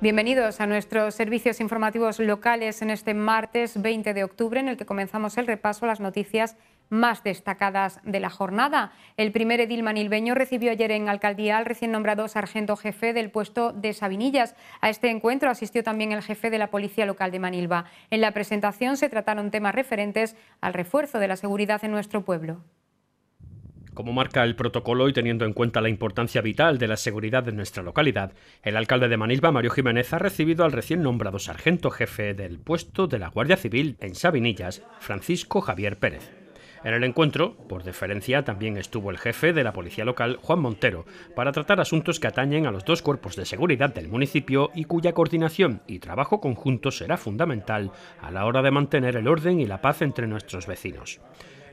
Bienvenidos a nuestros servicios informativos locales en este martes 20 de octubre, en el que comenzamos el repaso a las noticias más destacadas de la jornada. El primer edil manilbeño recibió ayer en Alcaldía al recién nombrado sargento jefe del puesto de Sabinillas. A este encuentro asistió también el jefe de la Policía Local de Manilva. En la presentación se trataron temas referentes al refuerzo de la seguridad en nuestro pueblo. Como marca el protocolo y teniendo en cuenta la importancia vital de la seguridad de nuestra localidad, el alcalde de Manilva, Mario Jiménez, ha recibido al recién nombrado sargento jefe del puesto de la Guardia Civil en Sabinillas, Francisco Javier Pérez. En el encuentro, por deferencia, también estuvo el jefe de la policía local, Juan Montero, para tratar asuntos que atañen a los dos cuerpos de seguridad del municipio y cuya coordinación y trabajo conjunto será fundamental a la hora de mantener el orden y la paz entre nuestros vecinos.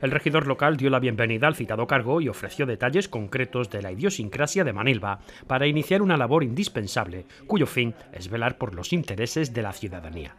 El regidor local dio la bienvenida al citado cargo y ofreció detalles concretos de la idiosincrasia de Manilva para iniciar una labor indispensable, cuyo fin es velar por los intereses de la ciudadanía.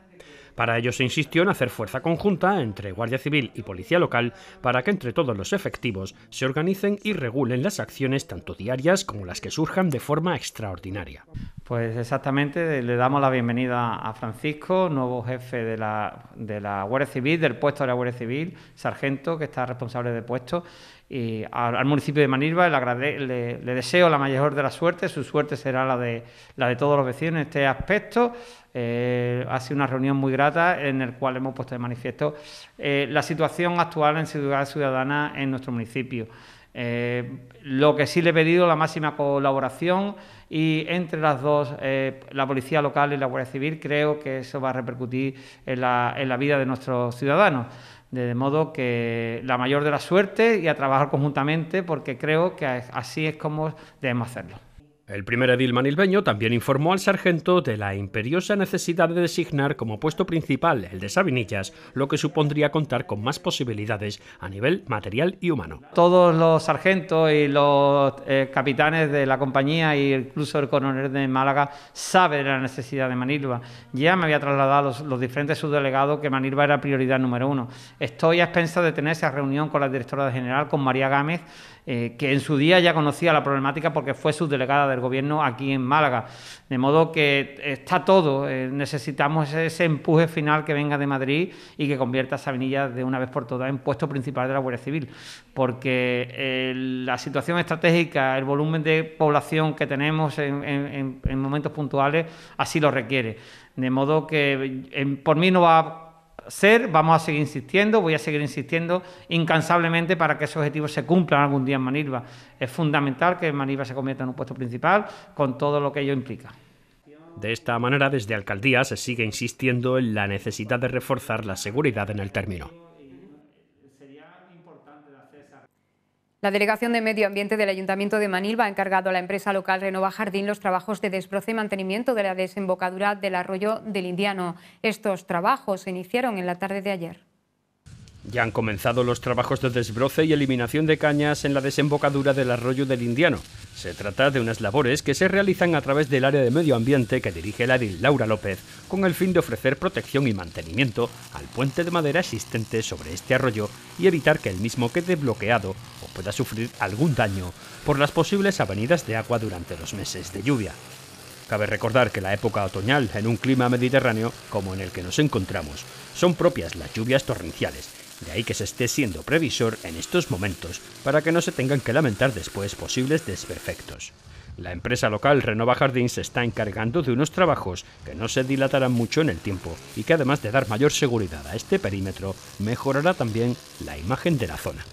Para ello se insistió en hacer fuerza conjunta entre Guardia Civil y Policía Local para que entre todos los efectivos se organicen y regulen las acciones tanto diarias como las que surjan de forma extraordinaria. Pues exactamente, le damos la bienvenida a Francisco, nuevo jefe de la, de la Guardia Civil, del puesto de la Guardia Civil, sargento que está responsable de puesto y al, municipio de Manilva le, le, deseo la mayor de las suertes... su suerte será la de, la de todos los vecinos en este aspecto. Eh, ha sido una reunión muy grande en el cual hemos puesto de manifiesto eh, la situación actual en seguridad ciudadana en nuestro municipio. Eh, lo que sí le he pedido la máxima colaboración y entre las dos, eh, la Policía Local y la Guardia Civil, creo que eso va a repercutir en la, en la vida de nuestros ciudadanos. De modo que la mayor de la suerte y a trabajar conjuntamente, porque creo que así es como debemos hacerlo. El primer edil manilbeño también informó al sargento de la imperiosa necesidad de designar como puesto principal el de Sabinillas, lo que supondría contar con más posibilidades a nivel material y humano. Todos los sargentos y los eh, capitanes de la compañía e incluso el coronel de Málaga saben de la necesidad de Manilva. Ya me había trasladado los, diferentes subdelegados que Manilva era prioridad número uno. Estoy a expensas de tener esa reunión con la directora general, con María Gámez, eh, que en su día ya conocía la problemática porque fue subdelegada de gobierno aquí en Málaga. De modo que está todo, eh, necesitamos ese, empuje final que venga de Madrid y que convierta a Sabinilla de una vez por todas en puesto principal de la Guardia Civil, porque eh, la situación estratégica, el volumen de población que tenemos en, momentos puntuales así lo requiere. De modo que eh, por mí no va ser, vamos a seguir insistiendo, voy a seguir insistiendo incansablemente para que esos objetivos se cumplan algún día en Manilva. Es fundamental que Manilva se convierta en un puesto principal con todo lo que ello implica. De esta manera, desde Alcaldía se sigue insistiendo en la necesidad de reforzar la seguridad en el término. La Delegación de Medio Ambiente del Ayuntamiento de Manilva ha encargado a la empresa local Renova Jardín los trabajos de desbroce y mantenimiento de la desembocadura del arroyo del Indiano. Estos trabajos se iniciaron en la tarde de ayer. Ya han comenzado los trabajos de desbroce y eliminación de cañas en la desembocadura del arroyo del Indiano. Se trata de unas labores que se realizan a través del área de medio ambiente que dirige la edil Laura López, con el fin de ofrecer protección y mantenimiento al puente de madera existente sobre este arroyo y evitar que el mismo quede bloqueado pueda sufrir algún daño por las posibles avenidas de agua durante los meses de lluvia. Cabe recordar que la época otoñal en un clima mediterráneo como en el que nos encontramos son propias las lluvias torrenciales, de ahí que se esté siendo previsor en estos momentos para que no se tengan que lamentar después posibles desperfectos. La empresa local Renova Jardín se está encargando de unos trabajos que no se dilatarán mucho en el tiempo y que además de dar mayor seguridad a este perímetro, mejorará también la imagen de la zona.